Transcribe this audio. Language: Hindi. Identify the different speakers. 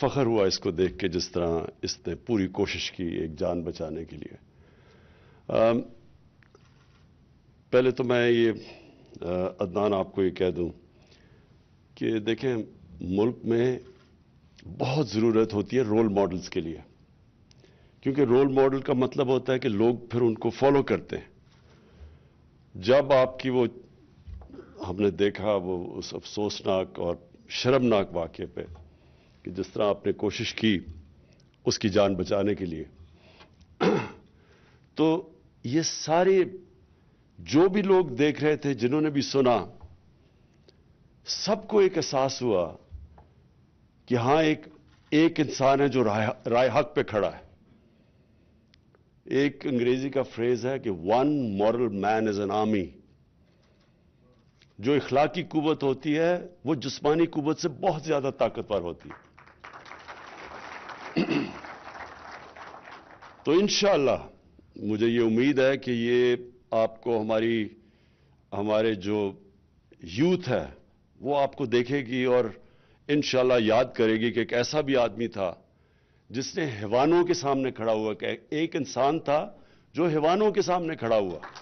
Speaker 1: फ़ख्र हुआ इसको देख के जिस तरह इसने पूरी कोशिश की एक जान बचाने के लिए आ, पहले तो मैं ये अदनान आपको ये कह दूं कि देखें मुल्क में बहुत ज़रूरत होती है रोल मॉडल्स के लिए क्योंकि रोल मॉडल का मतलब होता है कि लोग फिर उनको फॉलो करते हैं जब आपकी वो हमने देखा वो उस अफसोसनाक और शर्मनाक वाक्य पे कि जिस तरह आपने कोशिश की उसकी जान बचाने के लिए तो ये सारे जो भी लोग देख रहे थे जिन्होंने भी सुना सबको एक एहसास हुआ कि हां एक एक इंसान है जो राय राय हक पे खड़ा है एक अंग्रेजी का फ्रेज है कि one moral man is an army जो इखलाकी कुत होती है वो जिसमानी कुत से बहुत ज़्यादा ताकतवर होती है तो इनशाला मुझे ये उम्मीद है कि ये आपको हमारी हमारे जो यूथ है वो आपको देखेगी और इनशाला याद करेगी कि एक ऐसा भी आदमी था जिसने हैवानों के सामने खड़ा हुआ कि एक इंसान था जो हैवानों के सामने खड़ा हुआ